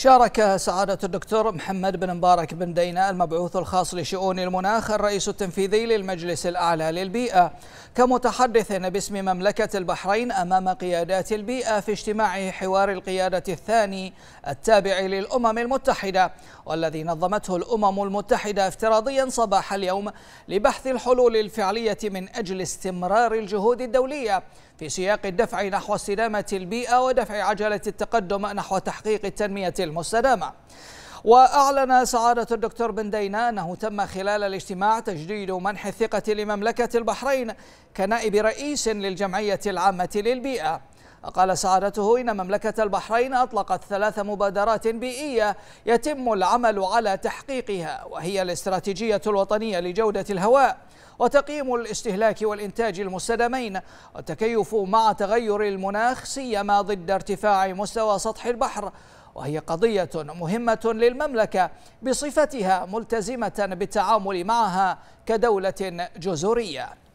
شارك سعادة الدكتور محمد بن مبارك بن دينا المبعوث الخاص لشؤون المناخ الرئيس التنفيذي للمجلس الأعلى للبيئة كمتحدث باسم مملكة البحرين أمام قيادات البيئة في اجتماع حوار القيادة الثاني التابع للأمم المتحدة والذي نظمته الأمم المتحدة افتراضيا صباح اليوم لبحث الحلول الفعلية من أجل استمرار الجهود الدولية في سياق الدفع نحو استدامة البيئة ودفع عجلة التقدم نحو تحقيق التنمية المستدامة وأعلن سعادة الدكتور بن دينا أنه تم خلال الاجتماع تجديد منح الثقة لمملكة البحرين كنائب رئيس للجمعية العامة للبيئة قال سعادته إن مملكة البحرين أطلقت ثلاث مبادرات بيئية يتم العمل على تحقيقها وهي الاستراتيجية الوطنية لجودة الهواء وتقييم الاستهلاك والإنتاج المستدامين والتكيف مع تغير المناخ سيما ضد ارتفاع مستوى سطح البحر وهي قضية مهمة للمملكة بصفتها ملتزمة بالتعامل معها كدولة جزرية